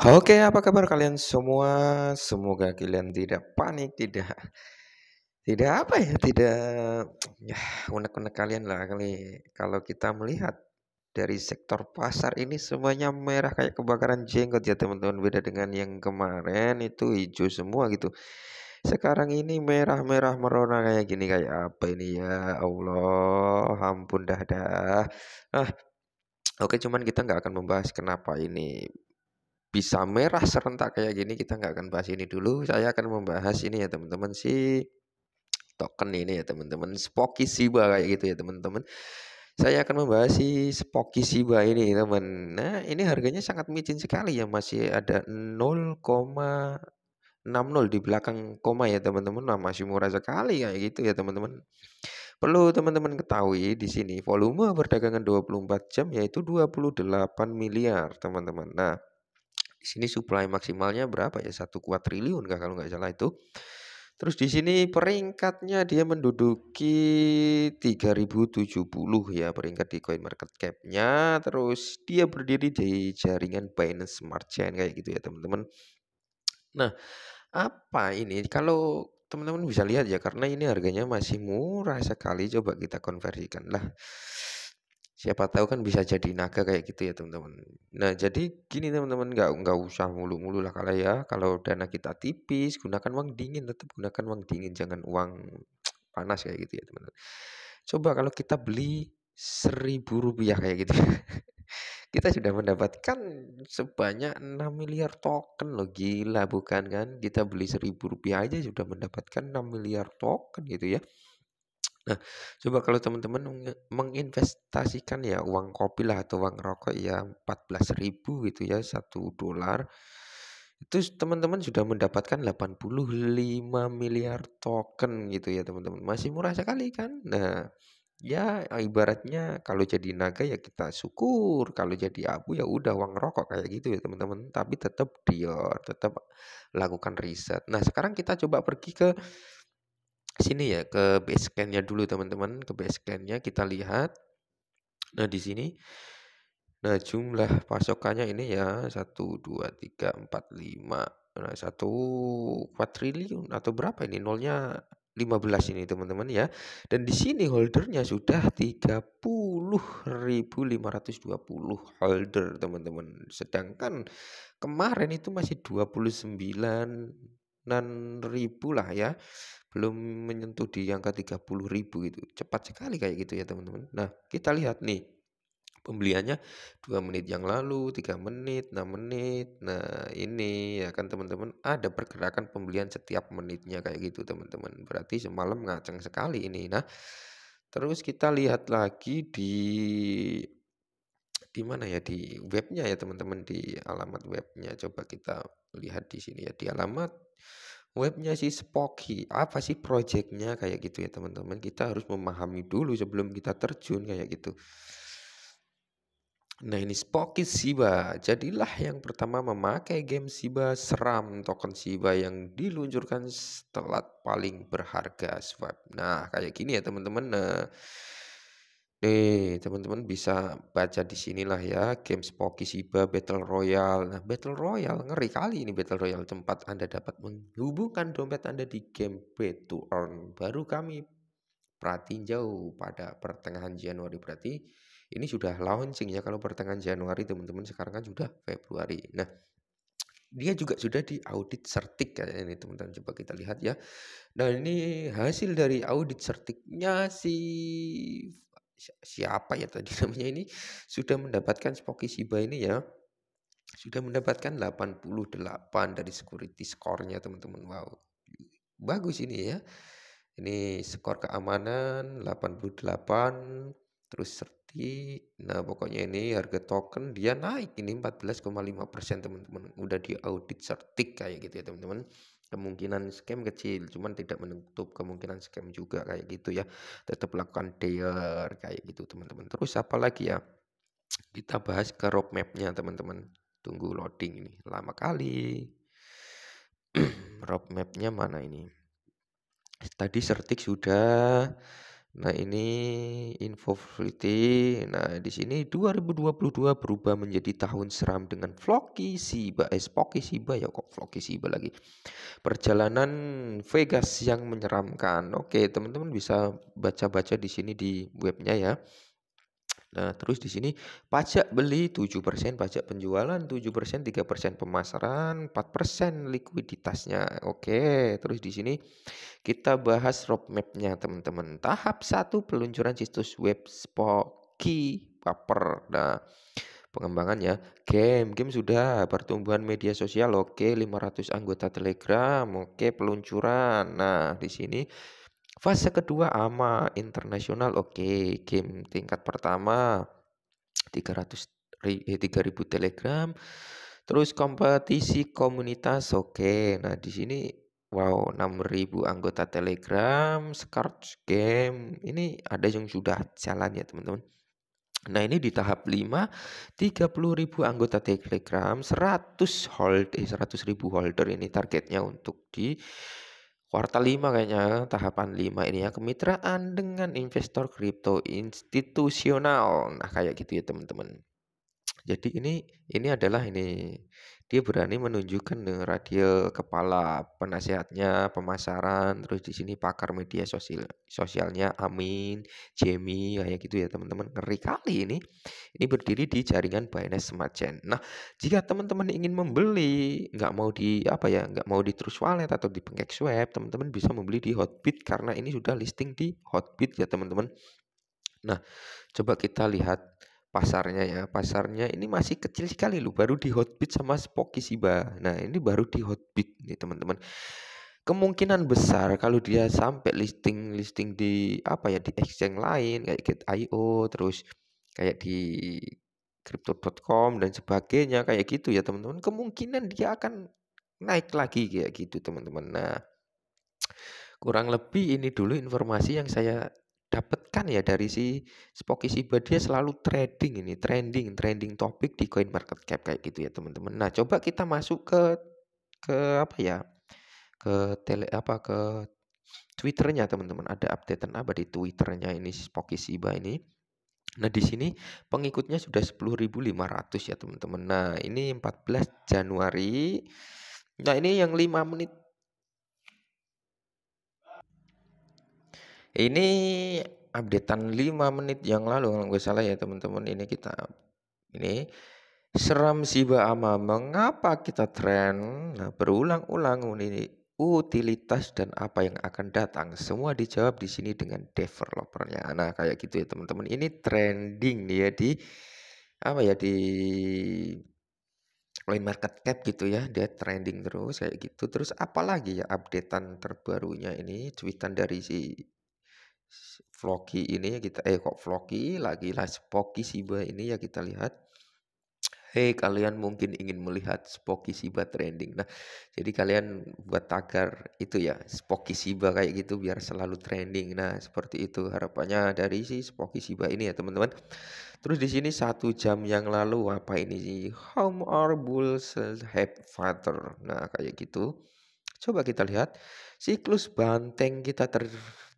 Oke, apa kabar kalian semua? Semoga kalian tidak panik, tidak tidak apa ya, tidak ya unek-unek kalian lah kali kalau kita melihat dari sektor pasar ini semuanya merah kayak kebakaran jenggot ya teman-teman beda dengan yang kemarin itu hijau semua gitu sekarang ini merah-merah merona kayak gini kayak apa ini ya Allah ampun dah dah ah oke cuman kita nggak akan membahas kenapa ini bisa merah serentak kayak gini kita nggak akan bahas ini dulu saya akan membahas ini ya teman-teman si token ini ya teman-teman spokisiba siba kayak gitu ya teman-teman saya akan membahas si Spocky siba ini teman nah ini harganya sangat micin sekali ya masih ada 0,60 di belakang koma ya teman-teman nah masih murah sekali kayak gitu ya teman-teman Perlu teman-teman ketahui di sini volume perdagangan 24 jam yaitu 28 miliar teman-teman. Nah, di sini supply maksimalnya berapa ya satu kuat triliun kah kalau nggak salah itu terus di sini peringkatnya dia menduduki 3070 ya peringkat di coin market cap-nya terus dia berdiri di jaringan Binance Smart Chain kayak gitu ya teman-teman nah apa ini kalau teman-teman bisa lihat ya karena ini harganya masih murah sekali coba kita konversikan lah siapa tahu kan bisa jadi naga kayak gitu ya teman-teman nah jadi gini teman-teman nggak nggak usah mulu-mulu lah kalau ya kalau dana kita tipis gunakan uang dingin tetap gunakan uang dingin jangan uang panas kayak gitu ya teman-teman coba kalau kita beli seribu rupiah kayak gitu ya. kita sudah mendapatkan sebanyak 6 miliar token loh gila bukan kan kita beli seribu rupiah aja sudah mendapatkan 6 miliar token gitu ya Nah, coba kalau teman-teman menginvestasikan ya uang kopi lah atau uang rokok ya 14.000 gitu ya, satu dolar. Itu teman-teman sudah mendapatkan 85 miliar token gitu ya teman-teman. Masih murah sekali kan? Nah, ya ibaratnya kalau jadi naga ya kita syukur kalau jadi abu ya udah uang rokok kayak gitu ya teman-teman tapi tetap dior tetap lakukan riset nah sekarang kita coba pergi ke sini ya ke basecampnya dulu teman-teman ke basecampnya kita lihat nah di sini nah jumlah pasokannya ini ya 1 2 3 4 5 nah 1 triliun atau berapa ini nolnya 15 ini teman-teman ya dan di sini holdernya sudah 30.520 holder teman-teman sedangkan kemarin itu masih 29 ribu lah ya belum menyentuh di angka 30 ribu itu cepat sekali kayak gitu ya teman-teman nah kita lihat nih pembeliannya dua menit yang lalu, tiga menit, enam menit. Nah, ini ya kan teman-teman ada pergerakan pembelian setiap menitnya kayak gitu teman-teman. Berarti semalam ngaceng sekali ini. Nah, terus kita lihat lagi di di mana ya di webnya ya teman-teman di alamat webnya coba kita lihat di sini ya di alamat webnya si Spocky apa sih projectnya kayak gitu ya teman-teman kita harus memahami dulu sebelum kita terjun kayak gitu Nah ini Spocky Shiba, jadilah yang pertama memakai game Shiba seram token Shiba yang diluncurkan setelah paling berharga swap. Nah kayak gini ya teman-teman. Nah, Oke, teman-teman bisa baca di sinilah ya, games Poki Shiba Battle Royale. Nah, Battle Royale ngeri kali ini Battle Royale tempat Anda dapat menghubungkan dompet Anda di game Pay to Earn. Baru kami perhatiin jauh pada pertengahan Januari berarti ini sudah launching ya kalau pertengahan Januari teman-teman sekarang kan sudah Februari. Nah, dia juga sudah di audit sertik ya ini teman-teman coba kita lihat ya. Nah, ini hasil dari audit sertiknya si siapa ya tadi namanya ini sudah mendapatkan spoki Shiba ini ya sudah mendapatkan 88 dari security skornya teman-teman wow bagus ini ya ini skor keamanan 88 terus serti nah pokoknya ini harga token dia naik ini 14,5 persen teman-teman udah di audit sertik kayak gitu ya teman-teman kemungkinan scam kecil cuman tidak menutup kemungkinan scam juga kayak gitu ya tetap lakukan dare kayak gitu teman-teman terus apa lagi ya kita bahas ke roadmapnya teman-teman tunggu loading ini lama kali roadmapnya mana ini tadi sertik sudah Nah, ini info Flitty. Nah, di sini 2022 berubah menjadi tahun seram dengan Floki Siba. Eh, Spoki Siba ya kok Floki Siba lagi. Perjalanan Vegas yang menyeramkan. Oke, teman-teman bisa baca-baca di sini di webnya ya. Nah, terus di sini pajak beli 7%, pajak penjualan 7%, 3% pemasaran, 4% likuiditasnya. Oke, terus di sini kita bahas roadmapnya teman-teman. Tahap 1 peluncuran situs web Spoki Paper. Nah, pengembangannya game game sudah pertumbuhan media sosial oke 500 anggota telegram oke peluncuran nah di sini Fase kedua AMA internasional oke, okay. game tingkat pertama 300 eh, 3000 Telegram. Terus kompetisi komunitas oke. Okay. Nah, di sini wow 6000 anggota Telegram, scratch game. Ini ada yang sudah jalan ya, teman-teman. Nah ini di tahap 5 30.000 anggota Telegram 100 hold eh 100.000 holder ini targetnya untuk di kuartal 5 kayaknya tahapan 5 ini ya kemitraan dengan investor kripto institusional nah kayak gitu ya teman-teman jadi ini ini adalah ini dia berani menunjukkan dengan eh, radial kepala penasehatnya pemasaran, terus di sini pakar media sosial sosialnya Amin, Jamie, kayak gitu ya teman-teman. Ngeri kali ini. Ini berdiri di jaringan Binance Smart Chain. Nah, jika teman-teman ingin membeli, nggak mau di apa ya, nggak mau di Trust Wallet atau di Pengek Swap, teman-teman bisa membeli di Hotbit karena ini sudah listing di Hotbit ya teman-teman. Nah, coba kita lihat pasarnya ya pasarnya ini masih kecil sekali loh baru di hotbit sama spoki siba nah ini baru di hotbit nih teman-teman kemungkinan besar kalau dia sampai listing listing di apa ya di exchange lain kayak IO terus kayak di crypto.com dan sebagainya kayak gitu ya teman-teman kemungkinan dia akan naik lagi kayak gitu teman-teman nah kurang lebih ini dulu informasi yang saya dapatkan ya dari si Spocky Siba dia selalu trading ini trending trending topik di coin market cap kayak gitu ya teman-teman nah coba kita masuk ke ke apa ya ke tele apa ke Twitternya teman-teman ada update apa di Twitternya ini Spocky Siba ini Nah di sini pengikutnya sudah 10.500 ya teman-teman. Nah ini 14 Januari. Nah ini yang 5 menit Ini updatean 5 menit yang lalu kalau gue salah ya teman-teman. Ini kita ini seram siba ama mengapa kita tren nah, berulang-ulang ini utilitas dan apa yang akan datang semua dijawab di sini dengan developernya nah kayak gitu ya teman-teman ini trending dia ya di apa ya di coin market cap gitu ya dia trending terus kayak gitu terus apalagi ya updatean terbarunya ini cuitan dari si Floki ini ya kita eh kok Floki lagi lah Spoki Siba ini ya kita lihat. Hei kalian mungkin ingin melihat Spoki Shiba trending. Nah, jadi kalian buat tagar itu ya Spoki Shiba kayak gitu biar selalu trending. Nah, seperti itu harapannya dari si Spoki Shiba ini ya teman-teman. Terus di sini satu jam yang lalu apa ini sih? Home or bulls have father. Nah, kayak gitu. Coba kita lihat siklus banteng kita ter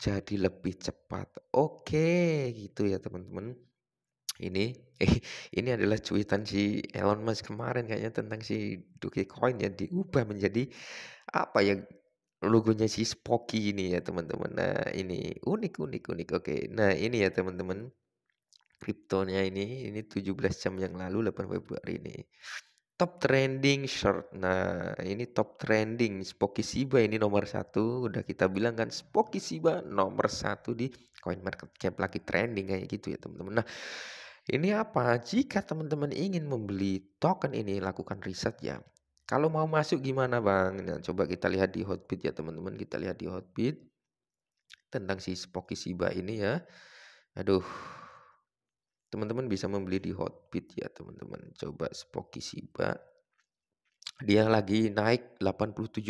jadi lebih cepat. Oke, gitu ya teman-teman. Ini eh, ini adalah cuitan si Elon Musk kemarin kayaknya tentang si Dogecoin yang diubah menjadi apa ya logonya si Spocky ini ya teman-teman. Nah, ini unik unik unik. Oke. Nah, ini ya teman-teman. Kriptonya ini ini 17 jam yang lalu 8 Februari ini. Top trending short. Nah, ini top trending Spoki Shiba ini nomor satu. Udah kita bilang kan Spoki Shiba nomor satu di Coin Market Cap lagi trending kayak gitu ya teman-teman. Nah, ini apa? Jika teman-teman ingin membeli token ini, lakukan riset ya. Kalau mau masuk gimana bang? Nah, coba kita lihat di Hotbit ya teman-teman. Kita lihat di Hotbit tentang si Spoki Shiba ini ya. Aduh, teman-teman bisa membeli di Hotbit ya teman-teman coba Spoki Shiba dia lagi naik 87%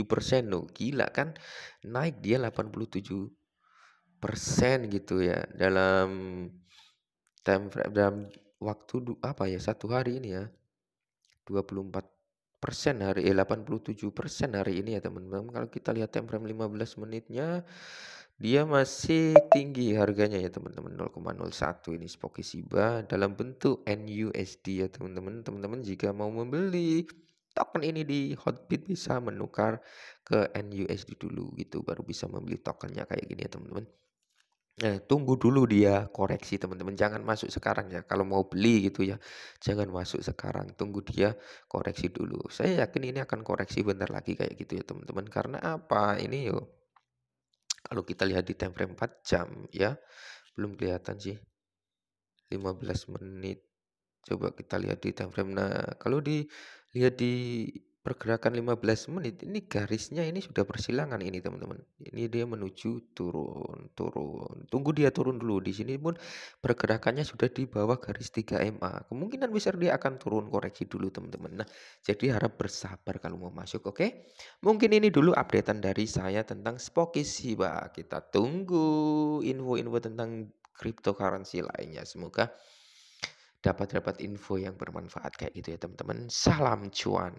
loh gila kan naik dia 87% gitu ya dalam time frame dalam waktu apa ya satu hari ini ya 24 persen hari eh 87 persen hari ini ya teman-teman kalau kita lihat time frame 15 menitnya dia masih tinggi harganya ya teman-teman 0,01 ini Spoki Shiba dalam bentuk NUSD ya teman-teman. Teman-teman jika mau membeli token ini di Hotbit bisa menukar ke NUSD dulu gitu baru bisa membeli tokennya kayak gini ya teman-teman. Nah, tunggu dulu dia koreksi teman-teman. Jangan masuk sekarang ya. Kalau mau beli gitu ya, jangan masuk sekarang. Tunggu dia koreksi dulu. Saya yakin ini akan koreksi bentar lagi kayak gitu ya teman-teman. Karena apa? Ini yuk kalau kita lihat di time frame 4 jam ya, belum kelihatan sih. 15 menit. Coba kita lihat di time frame. Nah, kalau dilihat di pergerakan 15 menit ini garisnya ini sudah persilangan ini teman-teman ini dia menuju turun turun tunggu dia turun dulu di sini pun pergerakannya sudah di bawah garis 3 MA kemungkinan besar dia akan turun koreksi dulu teman-teman nah jadi harap bersabar kalau mau masuk oke okay? mungkin ini dulu updatean dari saya tentang Spokis Siba kita tunggu info-info tentang cryptocurrency lainnya semoga dapat dapat info yang bermanfaat kayak gitu ya teman-teman salam cuan